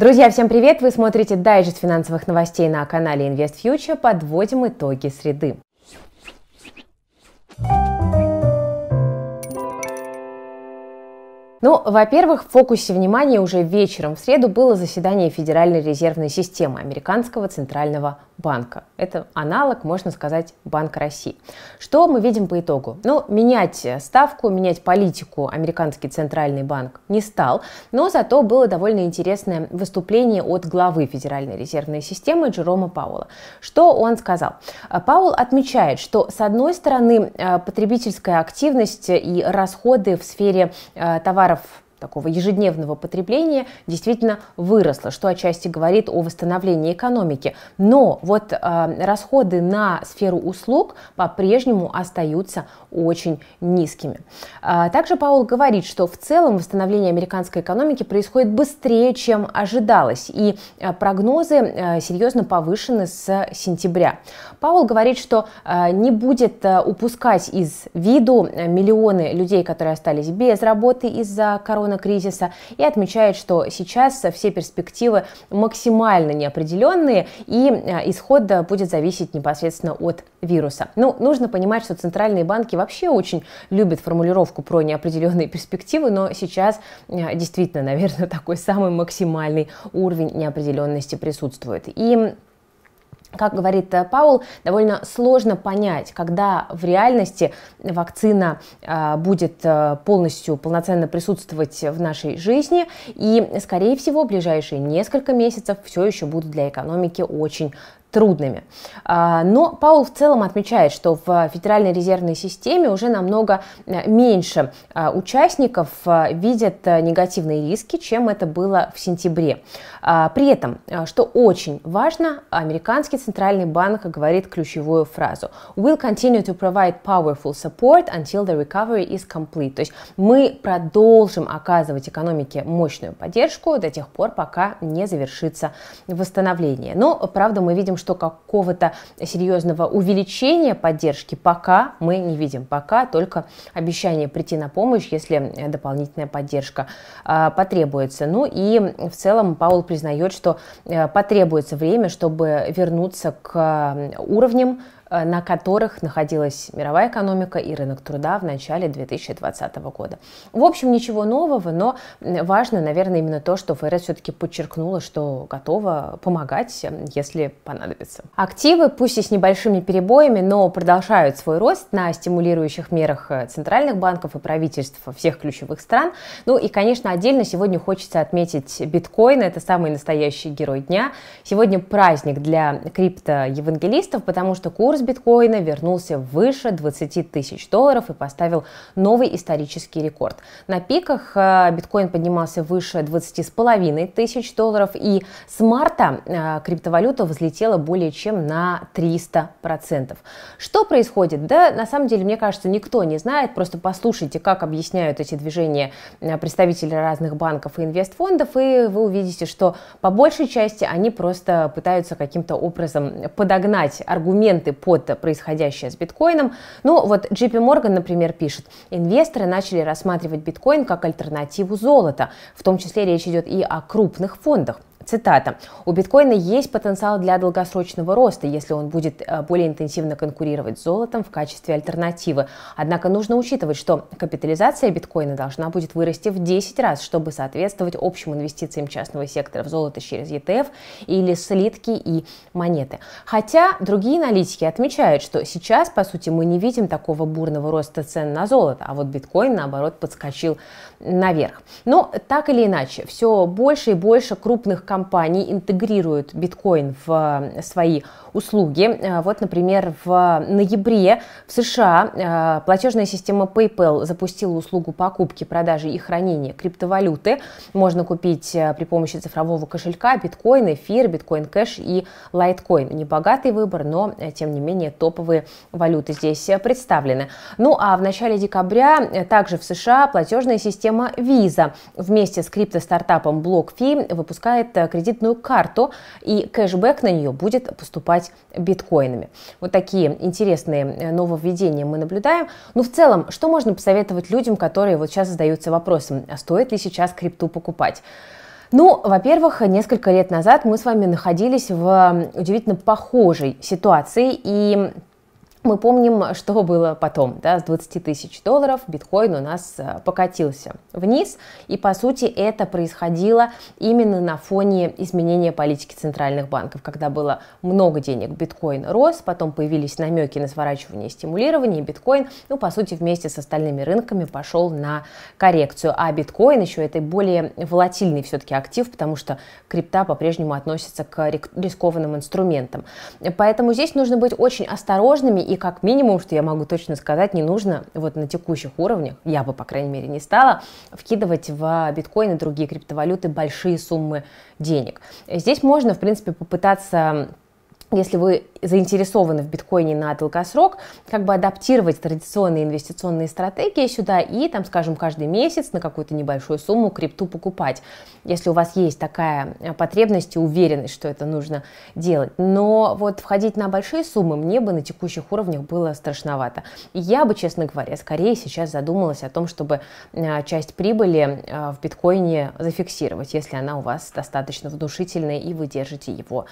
Друзья, всем привет! Вы смотрите дайджест финансовых новостей на канале InvestFuture. Подводим итоги среды. Ну, во-первых, в фокусе внимания уже вечером в среду было заседание Федеральной резервной системы Американского центрального банка. Это аналог, можно сказать, Банка России. Что мы видим по итогу? Ну, менять э, ставку, менять политику Американский центральный банк не стал, но зато было довольно интересное выступление от главы Федеральной резервной системы Джерома Пауэлла. Что он сказал? Э, Пауэлл отмечает, что с одной стороны э, потребительская активность и расходы в сфере товаров Макаров. такого ежедневного потребления действительно выросло, что отчасти говорит о восстановлении экономики. Но вот э, расходы на сферу услуг по-прежнему остаются очень низкими. Э, также Паул говорит, что в целом восстановление американской экономики происходит быстрее, чем ожидалось, и э, прогнозы э, серьезно повышены с сентября. Паул говорит, что э, не будет э, упускать из виду э, миллионы людей, которые остались без работы из-за коронавируса, условно кризиса и отмечает, что сейчас все перспективы максимально неопределенные и э, исход э, будет зависеть непосредственно от вируса. Ну, нужно понимать, что центральные банки вообще очень любят формулировку про неопределенные перспективы, но сейчас э, действительно, наверное, такой самый максимальный уровень неопределенности присутствует. И как говорит э, Паул, довольно сложно понять, когда в реальности вакцина э, будет э, полностью полноценно присутствовать в нашей жизни, и, скорее всего, ближайшие несколько месяцев все еще будут для экономики очень трудными. А, но Паул в целом отмечает, что в Федеральной резервной системе уже намного э, меньше а, участников э, видят э, негативные риски, чем это было в сентябре. А, при этом, что очень важно, американский центральный банк говорит ключевую фразу «We'll continue to provide powerful support until the recovery is complete». То есть мы продолжим оказывать экономике мощную поддержку до тех пор, пока не завершится восстановление. Но, правда, мы видим, что какого-то серьезного увеличения поддержки пока мы не видим. Пока только обещание прийти на помощь, если э, дополнительная поддержка а, потребуется. Ну и в целом Паул признает, что э, потребуется время, чтобы вернуться к уровням Э, на которых находилась мировая экономика и рынок труда в начале 2020 года. В общем, ничего нового, но важно, наверное, именно то, что ФРС все-таки подчеркнула, что готова помогать, эм, если понадобится. Активы, пусть и с небольшими перебоями, но продолжают свой рост на стимулирующих мерах э, центральных банков и правительств всех ключевых стран. Ну и, конечно, отдельно сегодня хочется отметить биткоин, это самый настоящий герой дня. Сегодня праздник для криптоевангелистов, потому что курс курс биткоина вернулся выше 20 тысяч долларов и поставил новый исторический рекорд. На пиках э, биткоин поднимался выше 20 с половиной тысяч долларов, и с марта э, криптовалюта взлетела более чем на 300%. Что происходит? Да, на самом деле, мне кажется, никто не знает, просто послушайте, как объясняют эти движения э, представители разных банков и инвестфондов, и вы увидите, что по большей части они просто пытаются каким-то образом подогнать аргументы по под э, происходящее с биткоином. Ну вот JP Morgan, например, пишет, инвесторы начали рассматривать биткоин как альтернативу золота. В том числе речь идет и о крупных фондах. Цитата. У биткоина есть потенциал для долгосрочного роста, если он будет э, более интенсивно конкурировать с золотом в качестве альтернативы. Однако нужно учитывать, что капитализация биткоина должна будет вырасти в 10 раз, чтобы соответствовать общим инвестициям частного сектора в золото через ETF или слитки и монеты. Хотя другие аналитики отмечают, что сейчас, по сути, мы не видим такого бурного роста цен на золото, а вот биткоин, наоборот, подскочил наверх. Но так или иначе, все больше и больше крупных компаний интегрируют биткоин в э, свои услуги. Э, вот, например, в э, ноябре в США э, платежная система PayPal запустила услугу покупки, продажи и хранения криптовалюты. Можно купить при помощи цифрового кошелька биткоин, эфир, биткоин кэш и лайткоин. Небогатый выбор, но тем не менее топовые валюты здесь представлены. Ну а в начале декабря также в США платежная система Visa вместе с криптостартапом BlockFi выпускает кредитную карту и кэшбэк на нее будет поступать торговать биткоинами. Вот такие интересные э, нововведения мы наблюдаем. Но ну, в целом, что можно посоветовать людям, которые вот сейчас задаются вопросом, а стоит ли сейчас крипту покупать? Ну, во-первых, несколько лет назад мы с вами находились в удивительно похожей ситуации, и мы помним, что было потом. Да? С 20 тысяч долларов биткоин у нас э, покатился вниз. И, по сути, это происходило именно на фоне изменения политики центральных банков, когда было много денег, биткоин рос, потом появились намеки на сворачивание стимулирования, и биткоин, ну, по сути, вместе с остальными рынками пошел на коррекцию. А биткоин еще это более волатильный все-таки актив, потому что крипта по-прежнему относится к рискованным инструментам. Поэтому здесь нужно быть очень осторожными и как минимум, что я могу точно сказать, не нужно вот на текущих уровнях, я бы, по крайней мере, не стала, вкидывать в биткоин и другие криптовалюты большие суммы денег. Здесь можно, в принципе, попытаться если вы заинтересованы в биткоине на долгосрок, как бы адаптировать традиционные инвестиционные стратегии сюда и, там, скажем, каждый месяц на какую-то небольшую сумму крипту покупать, если у вас есть такая э, потребность и уверенность, что это нужно делать. Но вот входить на большие суммы мне бы на текущих уровнях было страшновато. я бы, честно говоря, скорее сейчас задумалась о том, чтобы э, часть прибыли э, в биткоине зафиксировать, если она у вас достаточно внушительная и вы держите его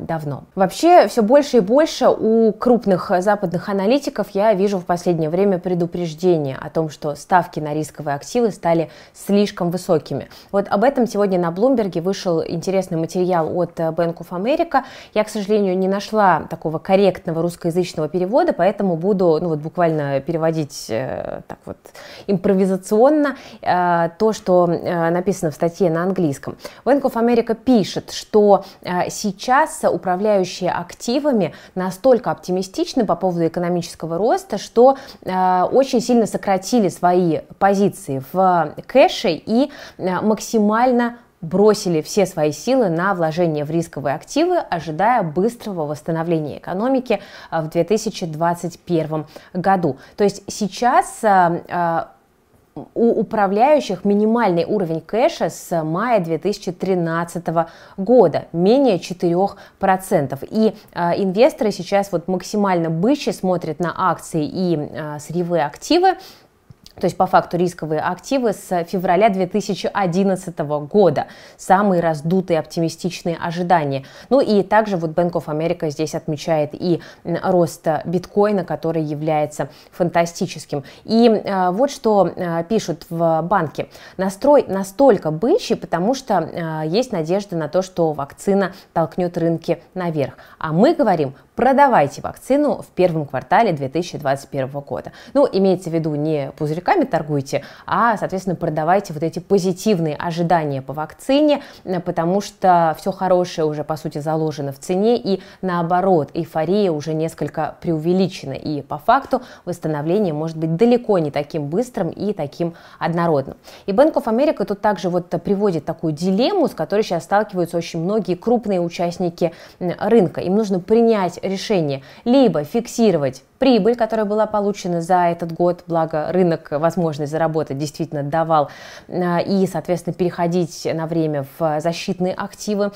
давно. Вообще, все больше и больше у крупных э, западных аналитиков я вижу в последнее время предупреждение о том, что ставки на рисковые активы стали слишком высокими. Вот об этом сегодня на Блумберге вышел интересный материал от э, Bank of America. Я, к сожалению, не нашла такого корректного русскоязычного перевода, поэтому буду ну, вот, буквально переводить э, так вот импровизационно э, то, что э, написано в статье на английском. Bank of America пишет, что э, сейчас управляющие управляющие активами настолько оптимистичны по поводу экономического роста, что э, очень сильно сократили свои позиции в кэше и э, максимально бросили все свои силы на вложение в рисковые активы, ожидая быстрого восстановления экономики э, в 2021 году. То есть сейчас э, э, у управляющих минимальный уровень кэша с мая 2013 года, менее 4%. И э, инвесторы сейчас вот максимально быче смотрят на акции и э, сырьевые активы, то есть по факту рисковые активы с февраля 2011 года. Самые раздутые оптимистичные ожидания. Ну и также вот Bank of America здесь отмечает и рост э, биткоина, который является фантастическим. И э, вот что э, пишут в банке. Настрой настолько бычий, потому что э, есть надежда на то, что вакцина толкнет рынки наверх. А мы говорим, продавайте вакцину в первом квартале 2021 года. Ну, имеется в виду не пузырь кошельками торгуете, а, соответственно, продавайте вот эти позитивные ожидания по вакцине, э, потому что все хорошее уже, по сути, заложено в цене, и наоборот, эйфория уже несколько преувеличена, и по факту восстановление может быть далеко не таким быстрым и таким однородным. И Bank of America тут также вот приводит такую дилемму, с которой сейчас сталкиваются очень многие крупные участники рынка. Им нужно принять решение либо фиксировать прибыль, которая была получена за этот год, благо рынок возможность заработать действительно давал, э, и, соответственно, переходить на время в защитные активы,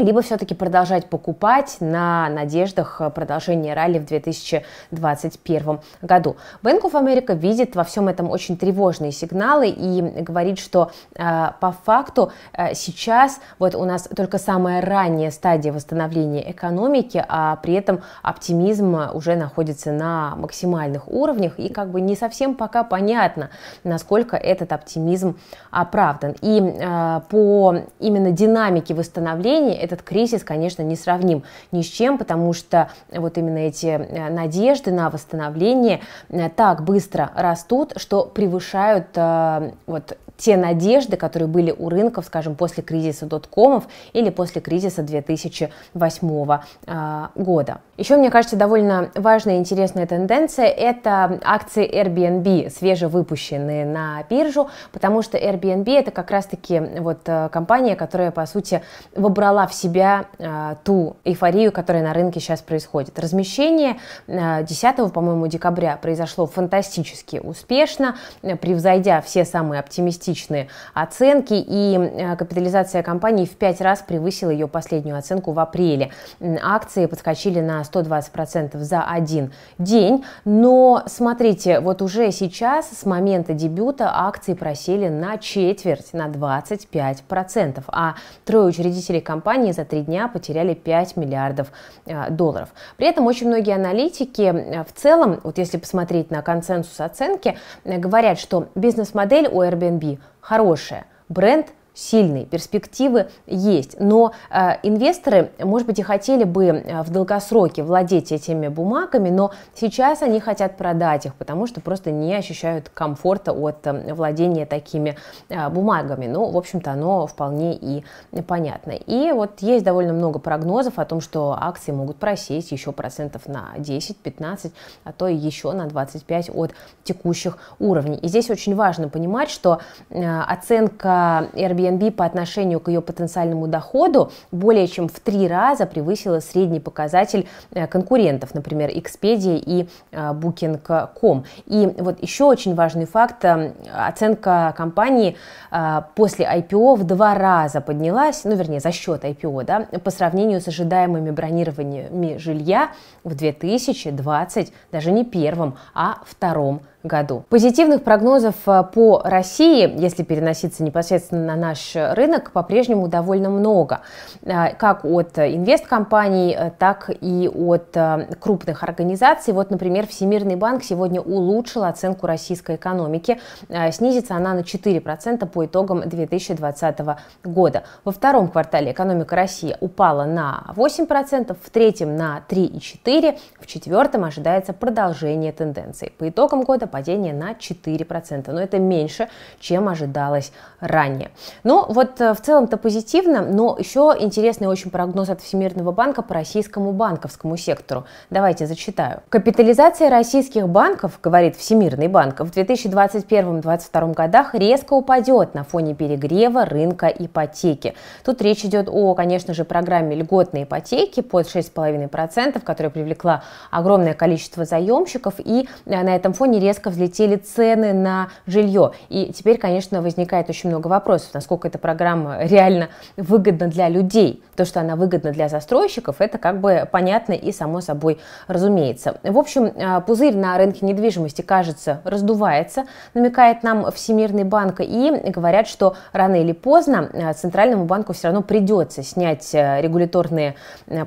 либо все-таки продолжать покупать на надеждах э, продолжения ралли в 2021 году. Bank of America видит во всем этом очень тревожные сигналы и говорит, что э, по факту э, сейчас вот у нас только самая ранняя стадия восстановления экономики, а при этом оптимизм э, уже находится на максимальных уровнях и как бы не совсем пока понятно, насколько этот оптимизм оправдан. И э, по именно динамике восстановления этот кризис, конечно, не сравним ни с чем, потому что вот именно эти э, надежды на восстановление э, так быстро растут, что превышают э, вот те надежды, которые были у рынков, скажем, после кризиса доткомов или после кризиса 2008 а, года. Еще, мне кажется, довольно важная и интересная тенденция – это акции Airbnb, свежевыпущенные на биржу, потому что Airbnb – это как раз-таки вот э, компания, которая, по сути, вобрала в себя э, ту эйфорию, которая на рынке сейчас происходит. Размещение 10, э, по-моему, декабря произошло фантастически успешно, превзойдя все самые оптимистичные оптимистичные оценки, и э, капитализация компании в пять раз превысила ее последнюю оценку в апреле. Акции подскочили на 120% за один день, но смотрите, вот уже сейчас с момента дебюта акции просели на четверть, на 25%, а трое учредителей компании за три дня потеряли 5 миллиардов э, долларов. При этом очень многие аналитики э, в целом, вот если посмотреть на консенсус оценки, говорят, что бизнес-модель у Airbnb и хорошее. Бренд сильные, перспективы есть, но э, инвесторы, может быть, и хотели бы э, в долгосроке владеть этими бумагами, но сейчас они хотят продать их, потому что просто не ощущают комфорта от э, владения такими э, бумагами. Ну, в общем-то, оно вполне и понятно. И вот есть довольно много прогнозов о том, что акции могут просесть еще процентов на 10-15, а то и еще на 25 от текущих уровней. И здесь очень важно понимать, что э, оценка Airbnb Airbnb по отношению к ее потенциальному доходу более чем в три раза превысила средний показатель э, конкурентов, например, Expedia и э, Booking.com. И вот еще очень важный факт, эм, оценка компании э, после IPO в два раза поднялась, ну вернее за счет IPO, да, по сравнению с ожидаемыми бронированиями жилья в 2020, даже не первом, а втором году. Позитивных прогнозов э, по России, если переноситься непосредственно на наш рынок, по-прежнему довольно много, э, как от инвесткомпаний, э, так и от крупных организаций. Вот, например, Всемирный банк сегодня улучшил оценку российской экономики, снизится она на 4% по итогам 2020 года. Во втором квартале экономика России упала на 8%, в третьем на 3,4%, в четвертом ожидается продолжение тенденции. По итогам года падение на 4%, но это меньше, чем ожидалось ранее. Но вот э, в целом-то позитивно, но еще интересный очень прогноз от Всемирного банка по российскому банковскому сектору. Давайте зачитаю. Капитализация российских банков, говорит Всемирный банк, в 2021-2022 годах резко упадет на фоне перегрева рынка ипотеки. Тут речь идет о, конечно же, программе льготной ипотеки под 6,5%, которая привлекла огромное количество заемщиков и э, на этом фоне резко резко взлетели цены на жилье. И теперь, конечно, возникает очень много вопросов, насколько эта программа реально выгодна для людей. То, что она выгодна для застройщиков, это как бы понятно и само собой разумеется. В общем, э, пузырь на рынке недвижимости, кажется, раздувается, намекает нам Всемирный банк, и говорят, что рано или поздно э, Центральному банку все равно придется снять э, регуляторные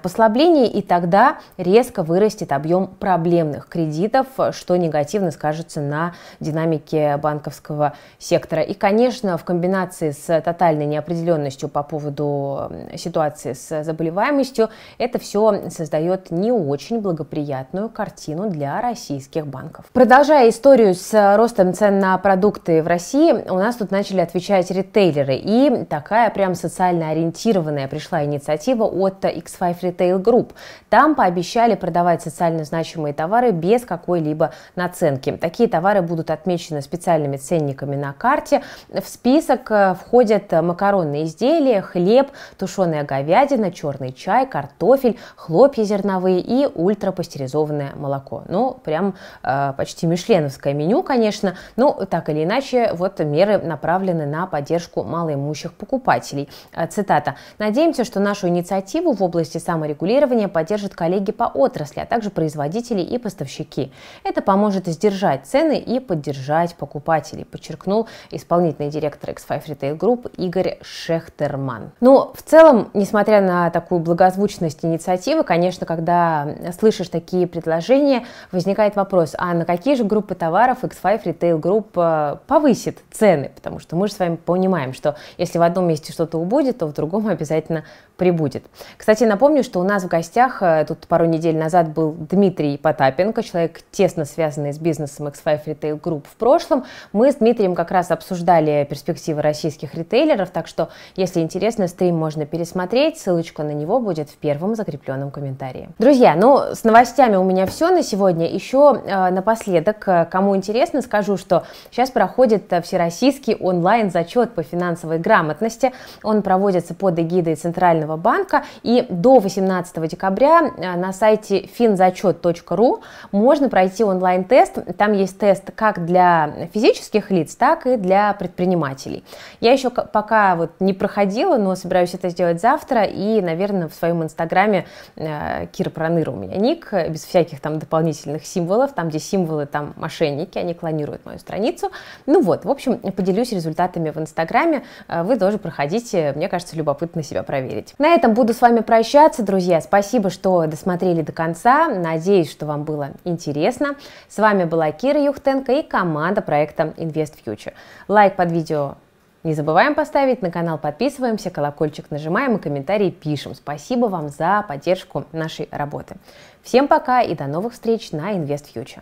послабления, и тогда резко вырастет объем проблемных кредитов, что негативно скажется скажется на динамике банковского сектора. И, конечно, в комбинации с тотальной неопределенностью по поводу ситуации с заболеваемостью, это все создает не очень благоприятную картину для российских банков. Продолжая историю с ростом цен на продукты в России, у нас тут начали отвечать ритейлеры. И такая прям социально ориентированная пришла инициатива от X5 Retail Group. Там пообещали продавать социально значимые товары без какой-либо наценки. Такие товары будут отмечены специальными ценниками на карте. В список э, входят макаронные изделия, хлеб, тушеная говядина, черный чай, картофель, хлопья зерновые и ультрапастеризованное молоко. Ну, прям э, почти мишленовское меню, конечно, но ну, так или иначе, вот меры направлены на поддержку малоимущих покупателей. Э, цитата. «Надеемся, что нашу инициативу в области саморегулирования поддержат коллеги по отрасли, а также производители и поставщики. Это поможет сдержать цены и поддержать покупателей, подчеркнул исполнительный директор X5 Retail Group Игорь Шехтерман. Но ну, в целом, несмотря на такую благозвучность инициативы, конечно, когда слышишь такие предложения, возникает вопрос, а на какие же группы товаров X5 Retail Group э, повысит цены? Потому что мы же с вами понимаем, что если в одном месте что-то убудет, то в другом обязательно прибудет. Кстати, напомню, что у нас в гостях э, тут пару недель назад был Дмитрий Потапенко, человек, тесно связанный с бизнесом X5 Retail Group в прошлом. Мы с Дмитрием как раз обсуждали перспективы российских ритейлеров, так что, если интересно, стрим можно пересмотреть, ссылочка на него будет в первом закрепленном комментарии. Друзья, ну, с новостями у меня все на сегодня. Еще э, напоследок, э, кому интересно, скажу, что сейчас проходит э, всероссийский онлайн-зачет по финансовой грамотности. Он проводится под эгидой Центрального банка, и до 18 декабря э, на сайте finзачет.ру можно пройти онлайн-тест, там есть есть тест как для физических лиц, так и для предпринимателей. Я еще пока вот не проходила, но собираюсь это сделать завтра, и, наверное, в своем инстаграме э, Кира Проныра у меня ник, без всяких там дополнительных символов, там, где символы, там мошенники, они клонируют мою страницу. Ну вот, в общем, поделюсь результатами в инстаграме, э, вы тоже проходите, мне кажется, любопытно себя проверить. На этом буду с вами прощаться, друзья, спасибо, что досмотрели до конца, надеюсь, что вам было интересно. С вами была Кира Кира Юхтенко и команда проекта Invest Future. Лайк под видео не забываем поставить на канал, подписываемся, колокольчик нажимаем и комментарии пишем. Спасибо вам за поддержку нашей работы. Всем пока и до новых встреч на Invest Future.